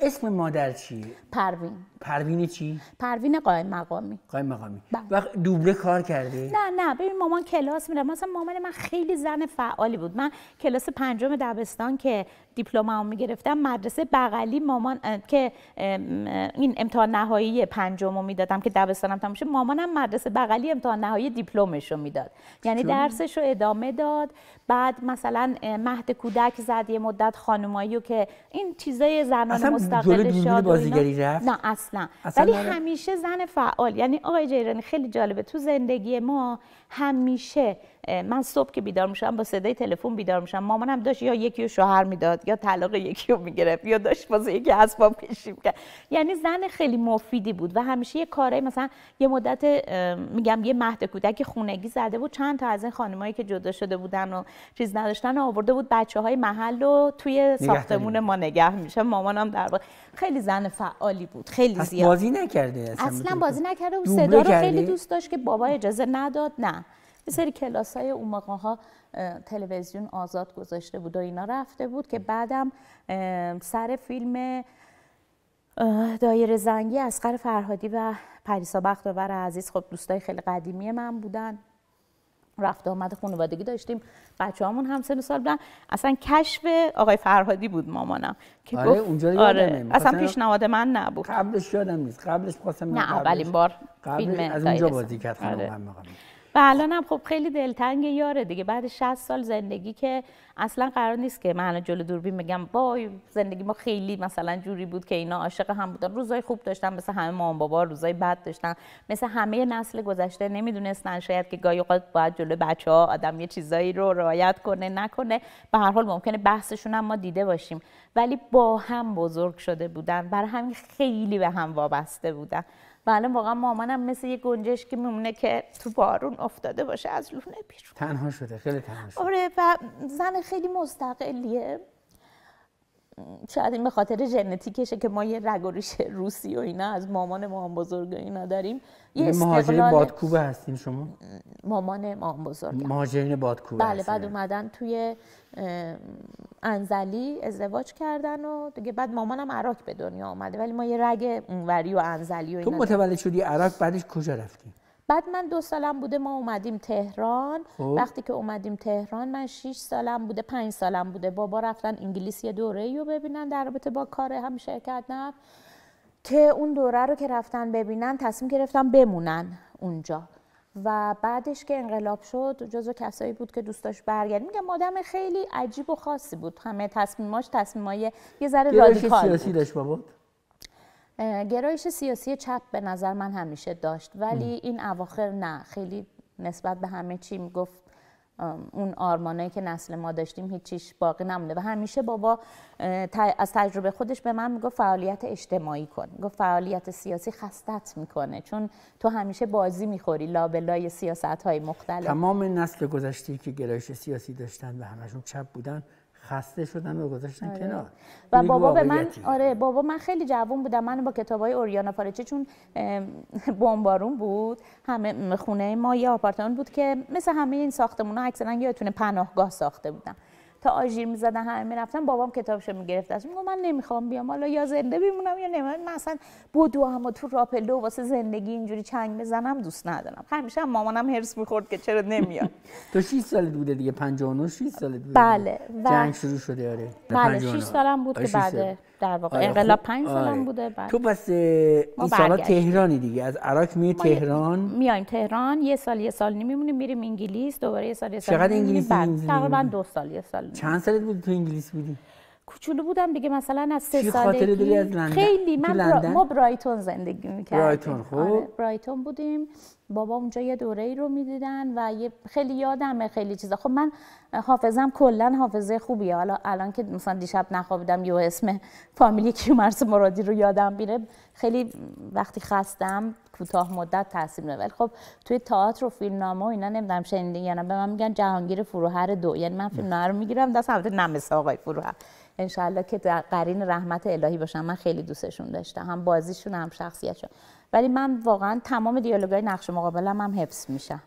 اسم مادر چی؟ پروین پروین چی؟ پروین قایم مقامی قایم مقامی بله. وقت دوبله کار کرده؟ نه نه ببین مامان کلاس میره مثلا مامان من خیلی زن فعالی بود من کلاس پنجم دبستان که دیپلممو میگرفتم مدرسه بغلی مامان که این امتحان نهایی پنجمو میدادم که دبستانم تموم مامانم مدرسه بغلی امتحان نهایی دیپلمش رو میداد یعنی درسش رو ادامه داد بعد مثلا مهد کودک زد یه مدت خانمایی که این چیزای زنان مستقل شاد بازیگری رفت نه اصلا, ولی آره. همیشه زن فعال یعنی آقای جیرانی خیلی جالبه تو زندگی ما همیشه من صبح که بیدار میشم با صدای تلفن بیدار میشم مامانم داشت یا یکی رو شوهر میداد یا طلاق یکی رو میگرفت یا داشت واسه یکی اسباب کشی میکرد یعنی زن خیلی مفیدی بود و همیشه یه کارهای مثلا یه مدت میگم یه مهد کودک خونگی زده بود چند تا از این خانمایی که جدا شده بودن و چیز نداشتن آورده بود بچه های محل رو توی ساختمون ما نگه میشه مامانم در خیلی زن فعالی بود خیلی زیاد بازی نکرده اصلا, بازی نکرده و صدا رو خیلی دوست داشت که بابا اجازه نداد نه یه سری کلاس های اون موقع ها تلویزیون آزاد گذاشته بود و اینا رفته بود که بعدم سر فیلم دایر زنگی اسقر فرهادی و پریسا بختاور عزیز خب دوستای خیلی قدیمی من بودن رفت آمد خانوادگی داشتیم بچه همون هم سن سال بودن اصلا کشف آقای فرهادی بود مامانم که آره گفت اونجا آره اصلا پیشنهاد من نبود قبلش یادم نیست قبلش خواستم نه اولین بار قبلش از اونجا بازی کرد خانم آره. و الان هم خب خیلی دلتنگ یاره دیگه بعد 60 سال زندگی که اصلا قرار نیست که من جلو دوربین بگم وای زندگی ما خیلی مثلا جوری بود که اینا عاشق هم بودن روزای خوب داشتن مثل همه مام بابا روزای بد داشتن مثل همه نسل گذشته نمیدونستن شاید که گاهی اوقات باید جلو بچه ها آدم یه چیزایی رو رعایت کنه نکنه به هر حال ممکنه بحثشون هم ما دیده باشیم ولی با هم بزرگ شده بودن بر همین خیلی به هم وابسته بودن بله واقعا مامانم مثل یه گنجش که میمونه که تو بارون افتاده باشه از لونه بیرون تنها شده خیلی تنها شده آره و زن خیلی مستقلیه شاید این به خاطر ژنتیکشه که ما یه رگ و روسی و اینا از مامان مامان بزرگ اینا داریم یه مهاجر بادکوبه هستین شما مامان مامان بزرگ مهاجرین بادکوبه بله بعد اومدن توی انزلی ازدواج کردن و دیگه بعد مامانم عراق به دنیا آمده ولی ما یه رگ اونوری و انزلی و اینا تو متولد شدی عراق بعدش کجا رفتی بعد من دو سالم بوده ما اومدیم تهران خب. وقتی که اومدیم تهران من 6 سالم بوده پنج سالم بوده بابا رفتن انگلیس یه دوره رو ببینن در رابطه با کار هم شرکت نفت که اون دوره رو که رفتن ببینن تصمیم گرفتن بمونن اونجا و بعدش که انقلاب شد جزو کسایی بود که دوست داشت برگرد میگم آدم خیلی عجیب و خاصی بود همه تصمیماش تصمیمای یه ذره رادیکال بود گرایش سیاسی چپ به نظر من همیشه داشت ولی این اواخر نه خیلی نسبت به همه چی میگفت اون آرمانایی که نسل ما داشتیم هیچیش باقی نمونده و همیشه بابا از تجربه خودش به من میگفت فعالیت اجتماعی کن گفت فعالیت سیاسی خستت میکنه چون تو همیشه بازی میخوری لابلای سیاست های مختلف تمام نسل گذشته که گرایش سیاسی داشتن و همشون چپ بودن خسته شدم و گذاشتن آره. کنار و بابا به من آره بابا من خیلی جوون بودم من با کتابای اوریانا پارچه چون بمبارون بود همه خونه ما یه آپارتمان بود که مثل همه این عکس اکثرا یادتونه پناهگاه ساخته بودن تا آژیر میزدن همه میرفتن بابام کتابشو میگرفت از میگم من نمیخوام بیام حالا یا زنده بمونم یا نه من اصلا بودو هم و تو راپلو واسه زندگی اینجوری چنگ بزنم دوست ندارم همیشه هم مامانم هرس میخورد که چرا نمیاد تو 6 سال بوده دیگه 59 6 سال بوده بله و... جنگ شروع شده آره بله 6 سالم بود آره، که بعد در واقع آره، انقلاب 5 خب، سالم آره. بوده بعد تو بس این سالا تهرانی دیگه از عراق می تهران میایم تهران یه سال یه سال نمیمونیم میریم انگلیس دوباره یه سال یه سال چقدر انگلیس تقریبا دو سال یه سال چند سالت بود تو انگلیس بودی کوچولو بودم دیگه مثلا از سه سالگی خیلی من برا... ما برایتون زندگی میکردیم برایتون خوب آره، برایتون بودیم بابا اونجا یه دوره ای رو میدیدن و یه خیلی یادمه خیلی چیزا خب من حافظم کلا حافظه خوبیه حالا الان که مثلا دیشب نخوابیدم یو اسم فامیلی کیومرس مرادی رو یادم میره خیلی وقتی خستم کوتاه مدت تصمیم نه ولی خب توی تئاتر و فیلمنامه و اینا نمیدونم شنیدین یا نه به من میگن جهانگیر فروهر دو یعنی من فیلمنامه رو میگیرم دست البته نمسه آقای فروهر انشالله که در قرین رحمت الهی باشن من خیلی دوستشون داشتم هم بازیشون هم شخصیتشون ولی من واقعا تمام دیالوگای نقش مقابلم هم حفظ میشم